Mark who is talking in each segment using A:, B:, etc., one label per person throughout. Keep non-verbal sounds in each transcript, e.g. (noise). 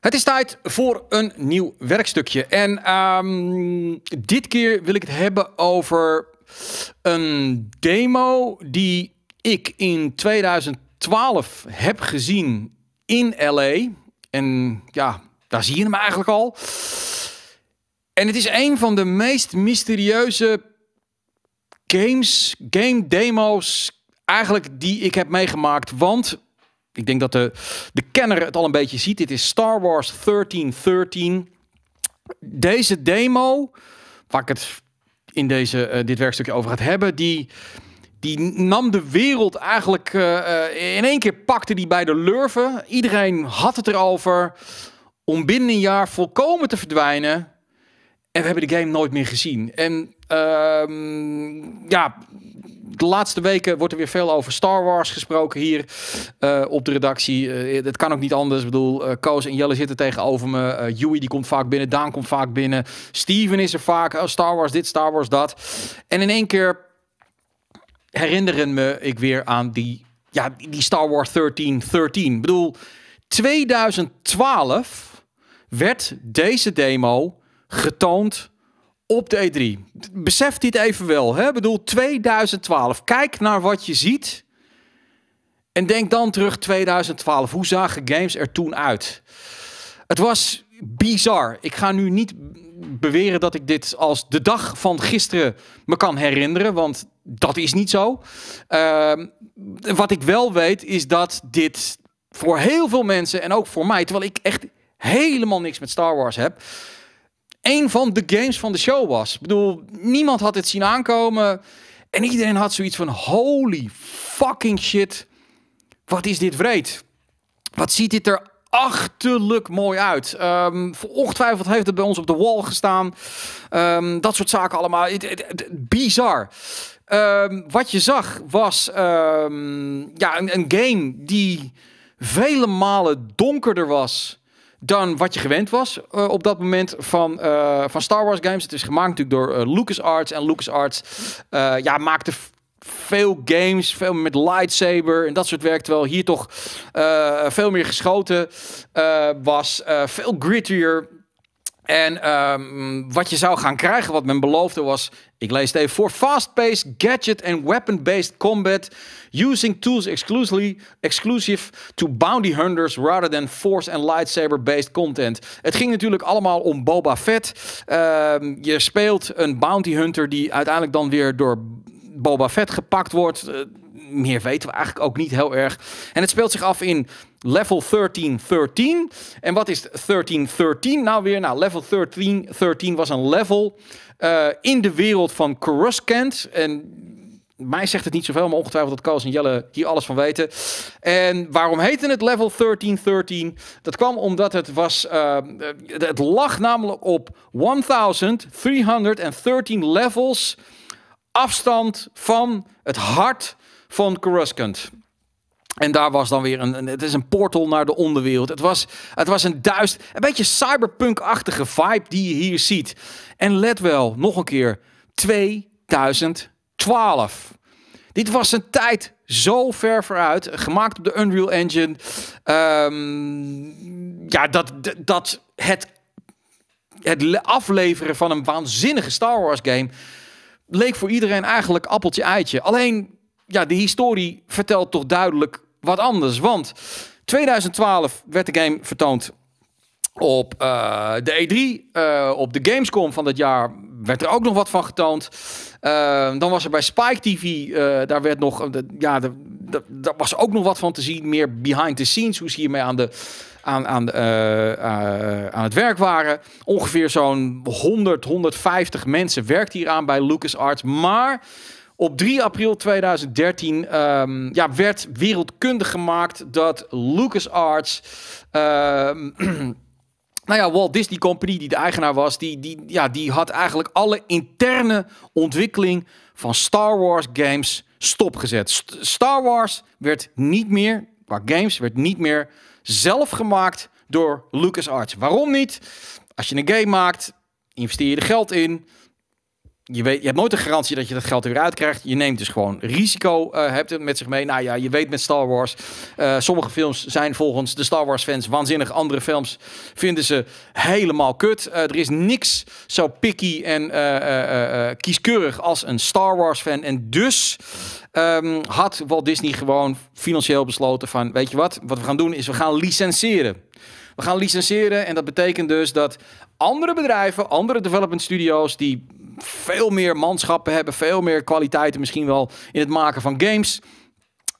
A: Het is tijd voor een nieuw werkstukje. En ehm, dit keer wil ik het hebben over een demo die ik in 2012 heb gezien in LA. En ja, daar zie je hem eigenlijk al. En het is een van de meest mysterieuze games, game demo's eigenlijk die ik heb meegemaakt. Want ik denk dat de, de kenner het al een beetje ziet. Dit is Star Wars 1313. Deze demo, waar ik het in deze, eh, dit werkstukje over gaat hebben, die, die nam de wereld eigenlijk eh, eh, in één keer pakte die bij de lurven. Iedereen had het erover om binnen een jaar volkomen te verdwijnen. En we hebben de game nooit meer gezien. En ehm, ja, de laatste weken wordt er weer veel over Star Wars gesproken hier eh, op de redactie. Uh, het kan ook niet anders. Ik bedoel, uh, Koos en Jelle zitten tegenover me. Yui die komt vaak binnen. Daan komt vaak binnen. Steven is er vaak. Oh, Star Wars dit, Star Wars dat. En in één keer herinneren me ik weer aan die, ja, die Star Wars 1313. Ik bedoel, 2012 werd deze demo getoond op de E3. Besef dit even wel. Hè? Ik bedoel, 2012. Kijk naar wat je ziet. En denk dan terug 2012. Hoe zagen games er toen uit? Het was bizar. Ik ga nu niet beweren dat ik dit als de dag van gisteren me kan herinneren, want dat is niet zo. Ehm, wat ik wel weet is dat dit voor heel veel mensen en ook voor mij, terwijl ik echt helemaal niks met Star Wars heb, een van de games van de show was. Ik bedoel, niemand had het zien aankomen. En iedereen had zoiets van: holy fucking shit. Wat is dit wreed? Wat ziet dit er achterlijk mooi uit. Um, ongetwijfeld heeft het bij ons op de wall gestaan. Ehm, dat soort zaken allemaal. It, bizar. Ehm, wat je zag was ja, een, een, game die vele malen donkerder was dan wat je gewend was eh, op dat moment van, eh, van Star Wars games. Het is gemaakt natuurlijk door Lucas eh, LucasArts. En LucasArts ja, maakte veel games, veel met lightsaber en dat soort werk. Terwijl hier toch veel meer geschoten was, veel grittier. En ehm, wat je zou gaan krijgen, wat men beloofde, was: ik lees het even voor. Fast-paced, gadget- en weapon-based combat. Using tools exclusively, exclusive to bounty hunters rather than force- en lightsaber-based content. Het ging natuurlijk allemaal om Boba Fett. Ehm, je speelt een bounty hunter die uiteindelijk dan weer door Boba Fett gepakt wordt. Eh, meer weten we eigenlijk ook niet heel erg. En het speelt zich af in level 1313. En wat is 1313 nou weer? Nou, level 1313 was een level eh, in de wereld van Coruscant. En mij zegt het niet zoveel, maar ongetwijfeld dat Carlos en Jelle hier alles van weten. En waarom heette het level 1313? Dat kwam omdat het was, eh, het lag namelijk op 1313 levels afstand van het hart van Coruscant. En daar was dan weer een, Het is een portal naar de onderwereld. Het was, het was een duist. Een beetje cyberpunk-achtige vibe die je hier ziet. En let wel, nog een keer. 2012. Dit was een tijd zo ver vooruit. Gemaakt op de Unreal Engine. Ehm, ja, dat, dat het, het afleveren van een waanzinnige Star Wars game. leek voor iedereen eigenlijk appeltje-eitje. Alleen ja, de historie vertelt toch duidelijk wat anders. Want 2012 werd de game vertoond op eh, de E3, eh, op de Gamescom van dat jaar werd er ook nog wat van getoond. Eh, dan was er bij Spike TV, daar werd nog, ja, dat was ook nog wat van te zien. Meer behind the scenes, hoe ze hiermee aan, de, aan, aan, aan het werk waren. Ongeveer zo'n 100, 150 mensen werkt hier aan bij LucasArts. Maar op 3 april 2013 ehm, ja, werd wereldkundig gemaakt dat LucasArts. Ehm, Arts. (clears throat) Nou ja, Walt Disney Company, die de eigenaar was, die, die, ja, die had eigenlijk alle interne ontwikkeling van Star Wars games stopgezet. Star Wars werd niet meer, qua games, werd niet meer zelf gemaakt door LucasArts. Waarom niet? Als je een game maakt, investeer je er geld in je, weet, je hebt nooit de garantie dat je dat geld weer uitkrijgt. Je neemt dus gewoon risico, uh, eh, hebt het met zich mee. Nou ja, je weet met Star Wars. Eh, sommige films zijn volgens de Star Wars fans waanzinnig. Andere films vinden ze helemaal kut. Eh, er is niks zo picky en kieskeurig als een Star Wars fan. En dus ehm, had Walt Disney gewoon financieel besloten van... weet je wat, wat we gaan doen is we gaan licenseren. We gaan licenseren en dat betekent dus dat andere bedrijven, andere development studio's die veel meer manschappen hebben, veel meer kwaliteiten misschien wel in het maken van games.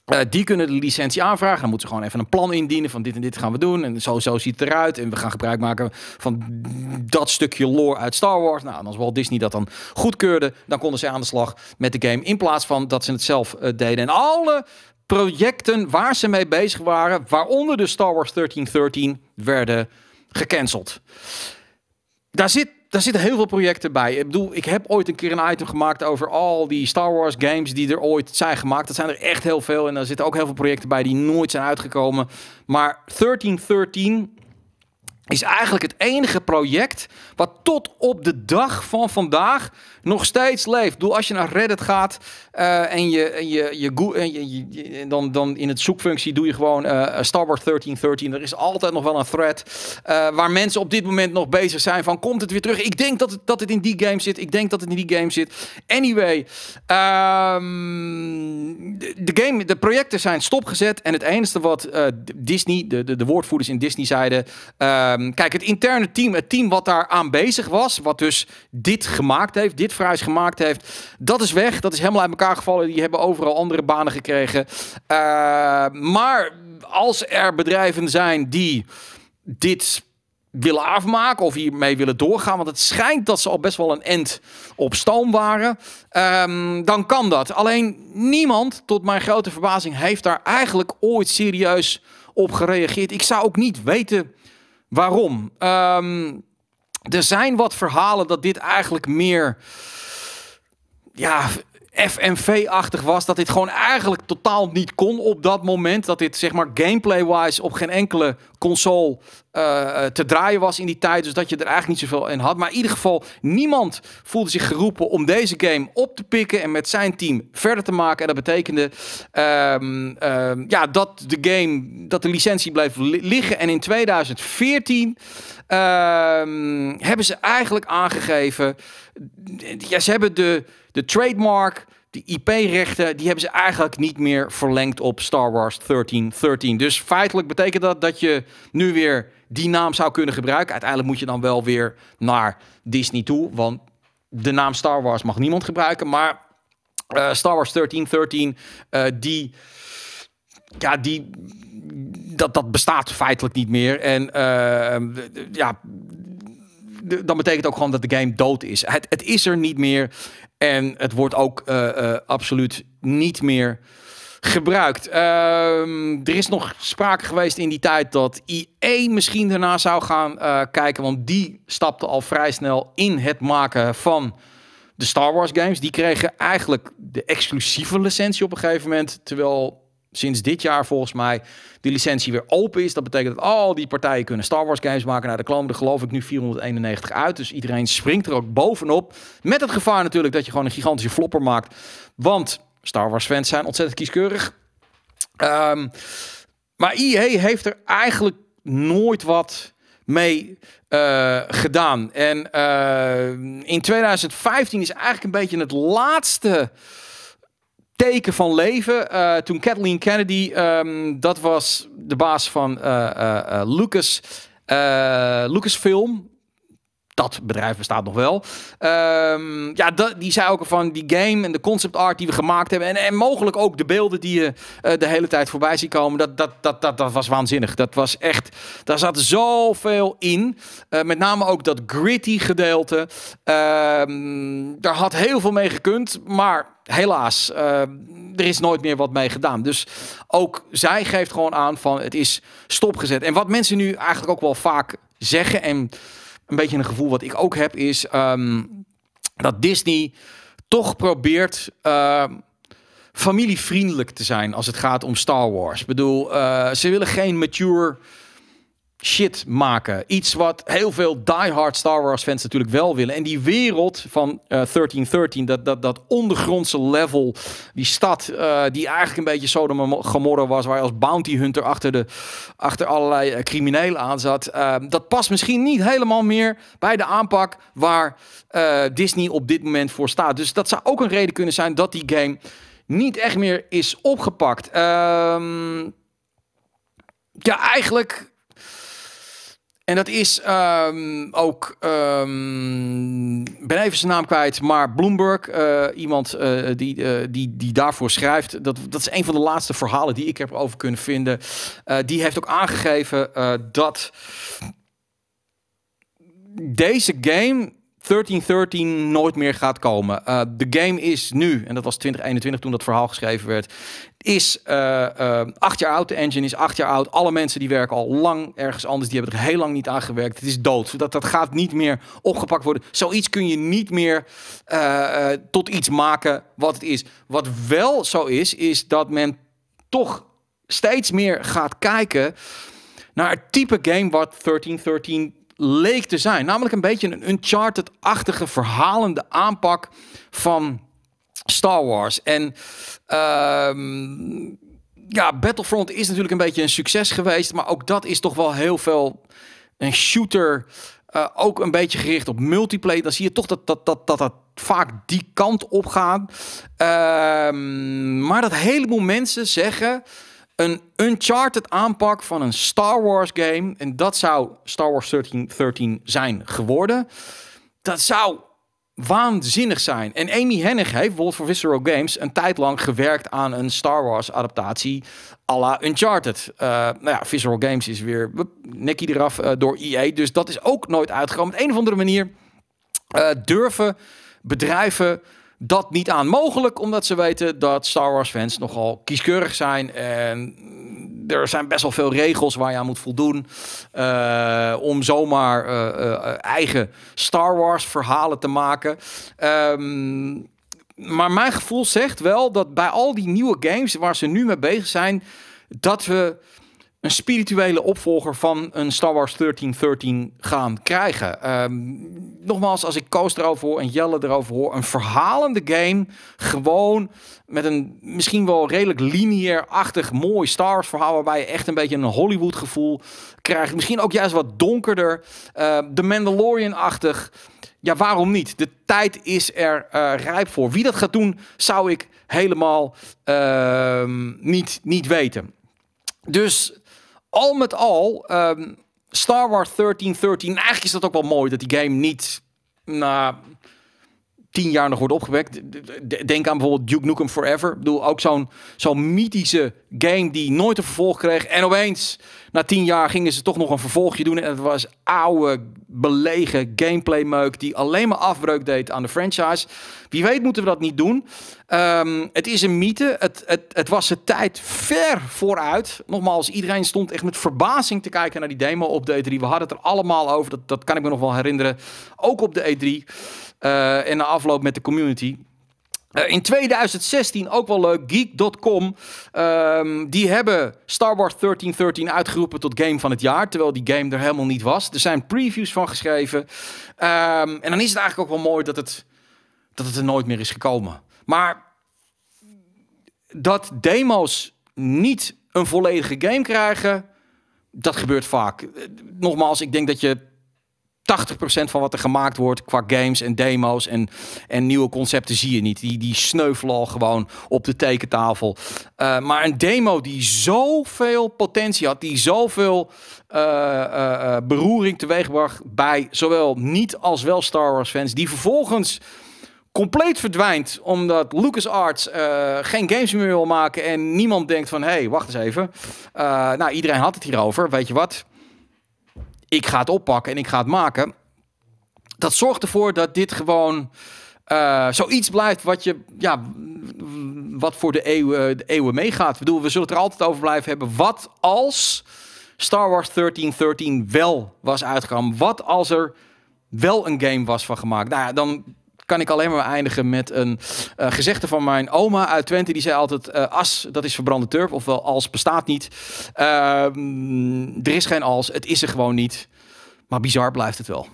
A: Eh, die kunnen de licentie aanvragen. Dan moeten ze gewoon even een plan indienen van dit en dit gaan we doen. En zo, zo ziet het eruit. En we gaan gebruik maken van dat stukje lore uit Star Wars. Nou, en als Walt Disney dat dan goedkeurde, dan konden ze aan de slag met de game. In plaats van dat ze het zelf eh, deden. En alle projecten waar ze mee bezig waren, waaronder de Star Wars 1313, werden gecanceld. Daar zit daar zitten heel veel projecten bij. Ik bedoel, ik heb ooit een keer een item gemaakt over al die Star Wars games die er ooit zijn gemaakt. Dat zijn er echt heel veel. En daar zitten ook heel veel projecten bij die nooit zijn uitgekomen. Maar 1313 is eigenlijk het enige project wat tot op de dag van vandaag nog steeds leeft. Doe als je naar Reddit gaat eh, en, je, en, je, je, en je, je, dan, dan in het zoekfunctie doe je gewoon eh, eh, Star Wars 1313. Er is altijd nog wel een thread waar mensen op dit moment nog bezig zijn van komt het weer terug? Ik denk dat het, dat het in die game zit. Ik denk dat het in die game zit. Anyway, ehm, de, game, de projecten zijn stopgezet en het enige wat Disney, de, de, de woordvoerders in Disney zeiden ehm, Ehm, kijk, het interne team, het team wat daar aan bezig was, wat dus dit gemaakt heeft, dit vrijs gemaakt heeft, dat is weg. Dat is helemaal uit elkaar gevallen. Die hebben overal andere banen gekregen. Ehm, maar als er bedrijven zijn die dit willen afmaken of hiermee willen doorgaan. Want het schijnt dat ze al best wel een end op stoom waren. Ehm, dan kan dat. Alleen niemand, tot mijn grote verbazing, heeft daar eigenlijk ooit serieus op gereageerd. Ik zou ook niet weten Waarom? Ehm, er zijn wat verhalen dat dit eigenlijk meer. Ja, FMV-achtig was. Dat dit gewoon eigenlijk totaal niet kon op dat moment. Dat dit, zeg maar, gameplay-wise op geen enkele console eh, eh, te draaien was in die tijd. Dus dat je er eigenlijk niet zoveel in had. Maar in ieder geval, niemand voelde zich geroepen om deze game op te pikken en met zijn team verder te maken. En dat betekende ehm, ehm, ja, dat de game, dat de licentie bleef liggen. En in 2014 ehm, hebben ze eigenlijk aangegeven. Ja, ze hebben de, de trademark die IP-rechten die hebben ze eigenlijk niet meer verlengd op Star Wars 1313. Dus feitelijk betekent dat dat je nu weer die naam zou kunnen gebruiken. Uiteindelijk moet je dan wel weer naar Disney toe, want de naam Star Wars mag niemand gebruiken. Maar eh, Star Wars 1313, uh, eh, die, ja, die, dat, dat bestaat feitelijk niet meer. En ehm, ja, dan betekent ook gewoon dat de game dood is. Het, het is er niet meer. En het wordt ook eh, eh, absoluut niet meer gebruikt. Ehm, er is nog sprake geweest in die tijd dat IE misschien daarna zou gaan eh, kijken. Want die stapte al vrij snel in het maken van de Star Wars games. Die kregen eigenlijk de exclusieve licentie op een gegeven moment. Terwijl sinds dit jaar volgens mij die licentie weer open is. Dat betekent dat al die partijen kunnen Star Wars games maken. Nou, daar komen er geloof ik nu 491 uit. Dus iedereen springt er ook bovenop. Met het gevaar natuurlijk dat je gewoon een gigantische flopper maakt. Want Star Wars fans zijn ontzettend kieskeurig. Ehm, maar IE heeft er eigenlijk nooit wat mee eh, gedaan. En eh, in 2015 is eigenlijk een beetje het laatste teken van leven. Eh, toen Kathleen Kennedy, ehm, dat was de baas van eh, eh, Lucas, Lucasfilm dat bedrijf bestaat nog wel. Ehm, ja, die zei ook van die game en de concept art die we gemaakt hebben. En, en mogelijk ook de beelden die je eh, de hele tijd voorbij ziet komen. Dat, dat, dat, dat, dat was waanzinnig. Dat was echt, daar zat zoveel in. Eh, met name ook dat gritty gedeelte. Ehm, daar had heel veel mee gekund. Maar helaas, ehm, er is nooit meer wat mee gedaan. Dus ook zij geeft gewoon aan van het is stopgezet. En wat mensen nu eigenlijk ook wel vaak zeggen en een beetje een gevoel wat ik ook heb, is ehm, dat Disney toch probeert uh, familievriendelijk te zijn als het gaat om Star Wars. Ik bedoel, eh, ze willen geen mature shit maken. Iets wat heel veel diehard Star Wars fans natuurlijk wel willen. En die wereld van 1313, eh, dat, dat, dat ondergrondse level, die stad eh, die eigenlijk een beetje Sodom en Gomorra was, waar je als bounty hunter achter, de, achter allerlei eh, criminelen aan zat. Ehm, dat past misschien niet helemaal meer bij de aanpak waar Disney op dit moment voor staat. Dus dat zou ook een reden kunnen zijn dat die game niet echt meer is opgepakt. Ehm, ja, eigenlijk en dat is ehm, ook, um, ben even zijn naam kwijt, maar Bloomberg, eh, iemand eh, die, eh, die, die daarvoor schrijft, dat, dat is een van de laatste verhalen die ik heb over kunnen vinden. die heeft ook aangegeven dat deze game 1313 nooit meer gaat komen. Eh, de game is nu, en dat was 2021 toen dat verhaal geschreven werd, is eh, eh, acht jaar oud. De engine is acht jaar oud. Alle mensen die werken al lang ergens anders, die hebben er heel lang niet aan gewerkt. Het is dood. Dat, dat gaat niet meer opgepakt worden. Zoiets kun je niet meer tot iets maken wat het is. Wat wel zo is, is dat men toch steeds meer gaat kijken naar het type game wat 1313 leek te zijn. Namelijk een beetje een Uncharted-achtige verhalende aanpak van Star Wars. En ehm, ja, Battlefront is natuurlijk een beetje een succes geweest. Maar ook dat is toch wel heel veel een shooter. Eh, ook een beetje gericht op multiplayer. Dan zie je toch dat dat, dat, dat, dat vaak die kant op gaat. Ehm, maar dat heleboel mensen zeggen een Uncharted aanpak van een Star Wars game. En dat zou Star Wars 13 zijn geworden. Dat zou waanzinnig zijn. En Amy Hennig heeft bijvoorbeeld voor Visceral Games een tijd lang gewerkt aan een Star Wars adaptatie à la Uncharted. Uh, nou ja, Visceral Games is weer nekkie eraf eh, door EA. Dus dat is ook nooit uitgekomen. Op een of andere manier eh, durven bedrijven dat niet aan mogelijk, omdat ze weten dat Star Wars fans nogal kieskeurig zijn. En er zijn best wel veel regels waar je aan moet voldoen eh, om zomaar eh, eh, eigen Star Wars verhalen te maken. Ehm, maar mijn gevoel zegt wel dat bij al die nieuwe games waar ze nu mee bezig zijn, dat we een spirituele opvolger van een Star Wars 1313 gaan krijgen. Ehm, nogmaals, als ik Koos erover hoor en Jelle erover hoor, een verhalende game, gewoon met een misschien wel redelijk lineair-achtig mooi Star Wars verhaal, waarbij je echt een beetje een Hollywood gevoel krijgt. Misschien ook juist wat donkerder, uh, ehm, The Mandalorian-achtig. Ja, waarom niet? De tijd is er eh, rijp voor. Wie dat gaat doen, zou ik helemaal ehm, niet, niet weten. Dus al met al, ehm, Star Wars 1313, eigenlijk is dat ook wel mooi dat die game niet na tien jaar nog wordt opgewekt. Denk aan bijvoorbeeld Duke Nukem Forever. Ik bedoel, ook zo'n zo'n mythische game die nooit een vervolg kreeg. En opeens, na tien jaar, gingen ze toch nog een vervolgje doen. En het was oude, belegen gameplay meuk die alleen maar afbreuk deed aan de franchise. Wie weet moeten we dat niet doen. Ehm, het is een mythe. Het, het, het was de tijd ver vooruit. Nogmaals, iedereen stond echt met verbazing te kijken naar die demo-update 3 We hadden het er allemaal over. Dat, dat kan ik me nog wel herinneren. Ook op de E3. Uh, eh, en na afloop met de community. Eh, in 2016 ook wel leuk, geek.com. Ehm, die hebben Star Wars 1313 uitgeroepen tot game van het jaar. Terwijl die game er helemaal niet was. Er zijn previews van geschreven. Ehm, en dan is het eigenlijk ook wel mooi dat het, dat het er nooit meer is gekomen. Maar dat demo's niet een volledige game krijgen, dat gebeurt vaak. Eh, nogmaals, ik denk dat je 80% van wat er gemaakt wordt qua games en demo's en, en nieuwe concepten zie je niet. Die, die sneuvelen al gewoon op de tekentafel. Eh, maar een demo die zoveel potentie had, die zoveel uh, uh, beroering teweegbracht bij zowel niet als wel Star Wars fans, die vervolgens compleet verdwijnt omdat LucasArts uh, geen games meer wil maken en niemand denkt van hé, hey, wacht eens even. nou, iedereen had het hierover, weet je wat? ik ga het oppakken en ik ga het maken. Dat zorgt ervoor dat dit gewoon uh, zoiets blijft wat, je, ja, wat voor de eeuwen, de eeuwen meegaat. Ik bedoel, we zullen het er altijd over blijven hebben. Wat als Star Wars 1313 wel was uitgekomen? Wat als er wel een game was van gemaakt? Nou ja, dan kan ik alleen maar eindigen met een uh, gezegde van mijn oma uit Twente. Die zei altijd, uh, as, dat is verbrande turf. Ofwel, als bestaat niet. Ehm, er is geen als, het is er gewoon niet. Maar bizar blijft het wel.